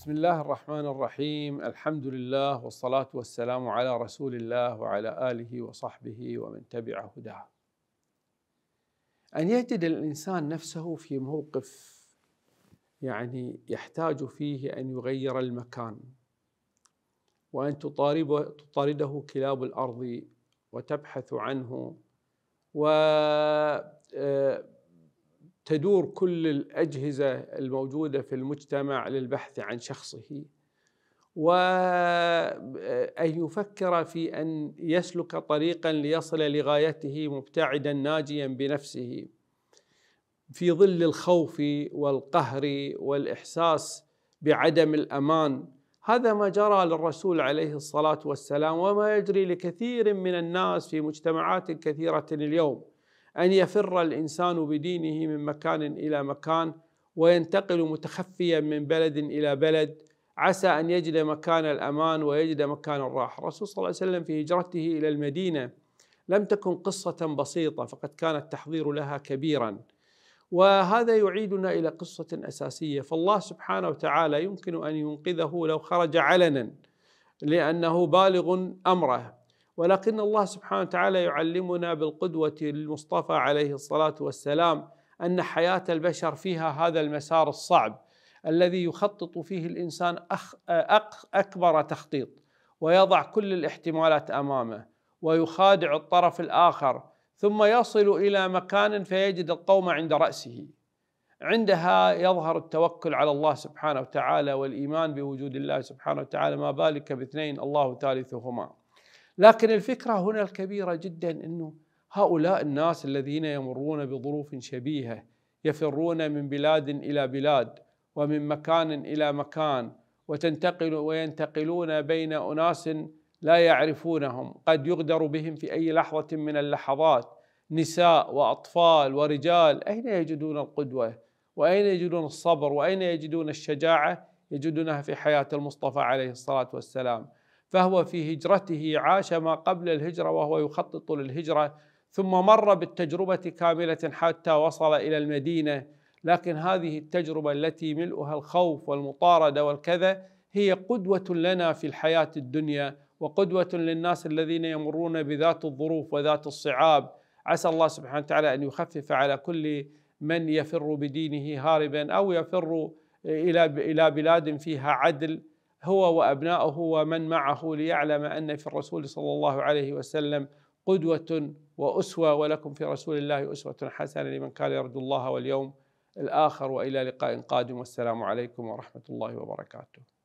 بسم الله الرحمن الرحيم الحمد لله والصلاة والسلام على رسول الله وعلى آله وصحبه ومن تبع هداه أن يجد الإنسان نفسه في موقف يعني يحتاج فيه أن يغير المكان وأن تطارده كلاب الأرض وتبحث عنه و آه، تدور كل الأجهزة الموجودة في المجتمع للبحث عن شخصه وأن آه، يفكر في أن يسلك طريقا ليصل لغايته مبتعدا ناجيا بنفسه في ظل الخوف والقهر والإحساس بعدم الأمان هذا ما جرى للرسول عليه الصلاة والسلام وما يجري لكثير من الناس في مجتمعات كثيرة اليوم أن يفر الإنسان بدينه من مكان إلى مكان وينتقل متخفيا من بلد إلى بلد عسى أن يجد مكان الأمان ويجد مكان الراحة الرسول صلى الله عليه وسلم في هجرته إلى المدينة لم تكن قصة بسيطة فقد كان التحضير لها كبيرا وهذا يعيدنا إلى قصة أساسية فالله سبحانه وتعالى يمكن أن ينقذه لو خرج علنا لأنه بالغ أمره ولكن الله سبحانه وتعالى يعلمنا بالقدوة المصطفى عليه الصلاة والسلام أن حياة البشر فيها هذا المسار الصعب الذي يخطط فيه الإنسان أكبر تخطيط ويضع كل الاحتمالات أمامه ويخادع الطرف الآخر ثم يصل إلى مكان فيجد القوم عند رأسه عندها يظهر التوكل على الله سبحانه وتعالى والإيمان بوجود الله سبحانه وتعالى ما بالك باثنين الله ثالثهما لكن الفكرة هنا الكبيرة جدا أنه هؤلاء الناس الذين يمرون بظروف شبيهة يفرون من بلاد إلى بلاد ومن مكان إلى مكان وتنتقل وينتقلون بين أناس لا يعرفونهم قد يغدر بهم في أي لحظة من اللحظات نساء وأطفال ورجال أين يجدون القدوة وأين يجدون الصبر وأين يجدون الشجاعة يجدونها في حياة المصطفى عليه الصلاة والسلام فهو في هجرته عاش ما قبل الهجرة وهو يخطط للهجرة ثم مر بالتجربة كاملة حتى وصل إلى المدينة لكن هذه التجربة التي ملؤها الخوف والمطاردة والكذا هي قدوة لنا في الحياة الدنيا وقدوة للناس الذين يمرون بذات الظروف وذات الصعاب عسى الله سبحانه وتعالى أن يخفف على كل من يفر بدينه هاربا أو يفر إلى بلاد فيها عدل هو وابناؤه ومن معه ليعلم ان في الرسول صلى الله عليه وسلم قدوه واسوه ولكم في رسول الله اسوه حسنه لمن كان يرجو الله واليوم الاخر والى لقاء قادم والسلام عليكم ورحمه الله وبركاته